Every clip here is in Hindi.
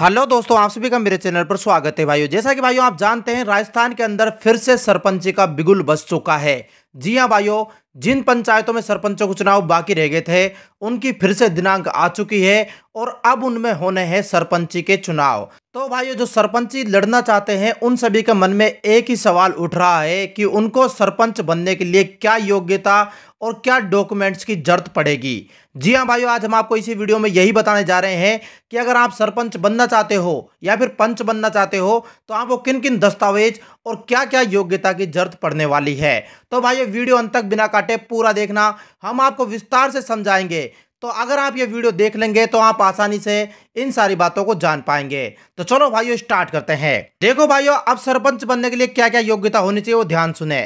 हेलो दोस्तों आप सभी का मेरे चैनल पर स्वागत है भाइयों जैसा कि भाइयों आप जानते हैं राजस्थान के अंदर फिर से सरपंच का बिगुल बज चुका है जी हाँ भाइयों जिन पंचायतों में सरपंचों के चुनाव बाकी रह गए थे उनकी फिर से दिनांक आ चुकी है और अब उनमें होने हैं सरपंची के चुनाव तो भाइयों जो सरपंची लड़ना चाहते हैं उन सभी के मन में एक ही सवाल उठ रहा है कि उनको सरपंच बनने के लिए क्या योग्यता और क्या डॉक्यूमेंट्स की जरूरत पड़ेगी जी हाँ भाइयों आज हम आपको इसी वीडियो में यही बताने जा रहे हैं कि अगर आप सरपंच बनना चाहते हो या फिर पंच बनना चाहते हो तो आपको किन किन दस्तावेज और क्या क्या योग्यता की जरूरत पड़ने वाली है तो भाई ये वीडियो अंत तक बिना काटे पूरा देखना हम आपको विस्तार से समझाएंगे तो अगर आप ये वीडियो देख लेंगे तो आप आसानी से इन सारी बातों को जान पाएंगे तो चलो भाइयों स्टार्ट करते हैं देखो भाइयों अब सरपंच बनने के लिए क्या क्या योग्यता होनी चाहिए वो ध्यान सुने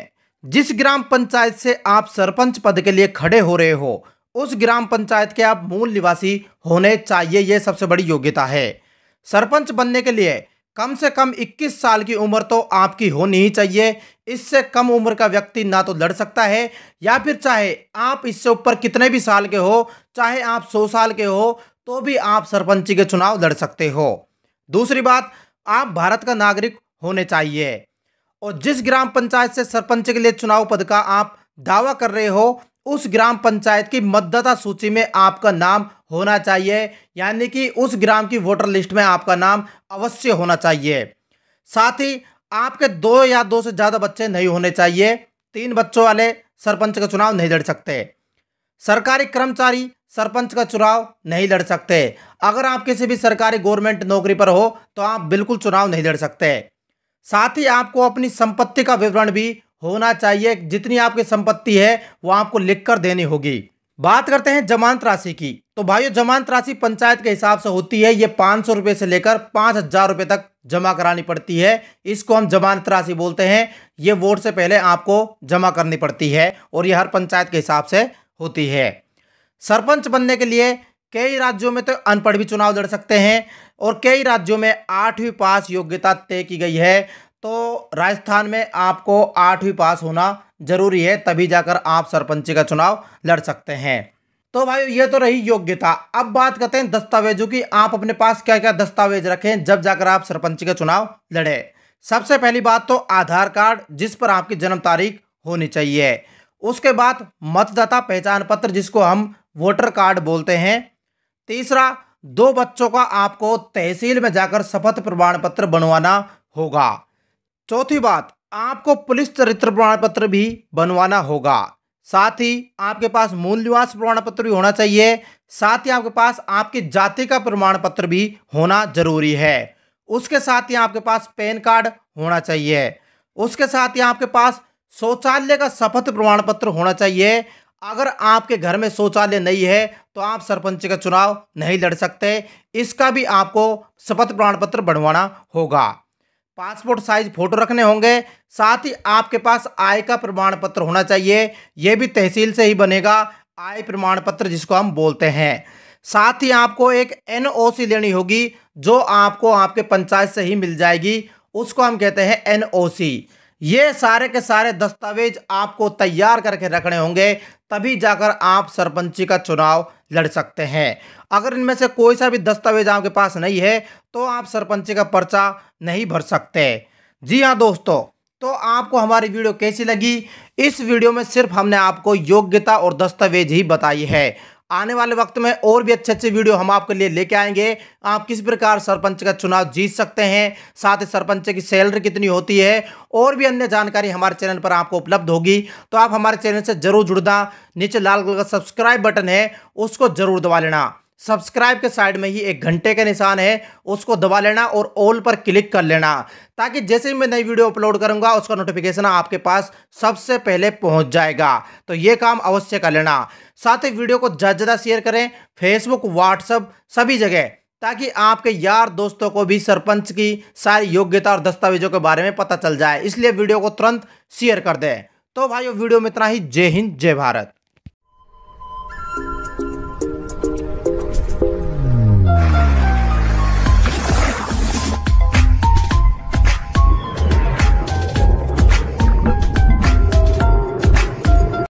जिस ग्राम पंचायत से आप सरपंच पद के लिए खड़े हो रहे हो उस ग्राम पंचायत के आप मूल निवासी होने चाहिए ये सबसे बड़ी योग्यता है सरपंच बनने के लिए कम से कम 21 साल की उम्र तो आपकी होनी ही चाहिए इससे कम उम्र का व्यक्ति ना तो लड़ सकता है या फिर चाहे आप इससे ऊपर कितने भी साल के हो चाहे आप 100 साल के हो तो भी आप सरपंची के चुनाव लड़ सकते हो दूसरी बात आप भारत का नागरिक होने चाहिए और जिस ग्राम पंचायत से सरपंच के लिए चुनाव पद का आप दावा कर रहे हो उस ग्राम पंचायत की मतदाता सूची में आपका नाम होना चाहिए यानी कि उस ग्राम की वोटर लिस्ट में आपका नाम अवश्य होना चाहिए साथ ही आपके दो या दो से ज़्यादा बच्चे नहीं होने चाहिए तीन बच्चों वाले सरपंच का चुनाव नहीं लड़ सकते सरकारी कर्मचारी सरपंच का चुनाव नहीं लड़ सकते अगर आप किसी भी सरकारी गवर्नमेंट नौकरी पर हो तो आप बिल्कुल चुनाव नहीं लड़ सकते साथ ही आपको अपनी संपत्ति का विवरण भी होना चाहिए जितनी आपकी संपत्ति है वो आपको लिख कर देनी होगी बात करते हैं जमानत राशि की तो भाइयों जमानत राशि पंचायत के हिसाब से होती है ये पाँच सौ रुपये से लेकर पाँच हज़ार रुपये तक जमा करानी पड़ती है इसको हम जमानत राशि बोलते हैं ये वोट से पहले आपको जमा करनी पड़ती है और ये हर पंचायत के हिसाब से होती है सरपंच बनने के लिए कई राज्यों में तो अनपढ़ भी चुनाव लड़ सकते हैं और कई राज्यों में आठवीं पास योग्यता तय की गई है तो राजस्थान में आपको आठवीं पास होना ज़रूरी है तभी जाकर आप सरपंच का चुनाव लड़ सकते हैं तो भाई ये तो रही योग्यता अब बात करते हैं दस्तावेजों की आप अपने पास क्या क्या दस्तावेज रखें जब जाकर आप सरपंच का चुनाव लड़े सबसे पहली बात तो आधार कार्ड जिस पर आपकी जन्म तारीख होनी चाहिए उसके बाद मतदाता पहचान पत्र जिसको हम वोटर कार्ड बोलते हैं तीसरा दो बच्चों का आपको तहसील में जाकर शपथ प्रमाण पत्र बनवाना होगा चौथी बात आपको पुलिस चरित्र प्रमाण पत्र भी बनवाना होगा साथ ही आपके पास मूल निवास प्रमाण पत्र भी होना चाहिए साथ ही आपके पास आपकी जाति का प्रमाण पत्र भी होना जरूरी है उसके साथ ही आपके पास पैन कार्ड होना चाहिए उसके साथ ही आपके पास शौचालय का शपथ प्रमाण पत्र होना चाहिए अगर आपके घर में शौचालय नहीं है तो आप सरपंच का चुनाव नहीं लड़ सकते इसका भी आपको शपथ प्रमाण पत्र बनवाना होगा पासपोर्ट साइज फोटो रखने होंगे साथ ही आपके पास आय का प्रमाण पत्र होना चाहिए यह भी तहसील से ही बनेगा आय प्रमाण पत्र जिसको हम बोलते हैं साथ ही आपको एक एनओसी लेनी होगी जो आपको आपके पंचायत से ही मिल जाएगी उसको हम कहते हैं एनओसी ये सारे के सारे दस्तावेज आपको तैयार करके रखने होंगे तभी जाकर आप सरपंची का चुनाव लड़ सकते हैं अगर इनमें से कोई सा भी दस्तावेज आपके पास नहीं है तो आप सरपंच का पर्चा नहीं भर सकते जी हाँ दोस्तों तो आपको हमारी वीडियो कैसी लगी इस वीडियो में सिर्फ हमने आपको योग्यता और दस्तावेज ही बताई है आने वाले वक्त में और भी अच्छे अच्छे वीडियो हम आपके लिए लेके आएंगे आप किस प्रकार सरपंच का चुनाव जीत सकते हैं साथ ही सरपंच की सैलरी कितनी होती है और भी अन्य जानकारी हमारे चैनल पर आपको उपलब्ध होगी तो आप हमारे चैनल से जरूर जुड़ना नीचे लाल कलर का सब्सक्राइब बटन है उसको जरूर दबा लेना सब्सक्राइब के साइड में ही एक घंटे का निशान है उसको दबा लेना और ऑल पर क्लिक कर लेना ताकि जैसे ही मैं नई वीडियो अपलोड करूंगा उसका नोटिफिकेशन आपके पास सबसे पहले पहुंच जाएगा तो ये काम अवश्य कर लेना साथ ही वीडियो को ज़्यादा ज़्यादा शेयर करें फेसबुक व्हाट्सअप सभी जगह ताकि आपके यार दोस्तों को भी सरपंच की सारी योग्यता और दस्तावेजों के बारे में पता चल जाए इसलिए वीडियो को तुरंत शेयर कर दें तो भाई वीडियो में इतना ही जय हिंद जय भारत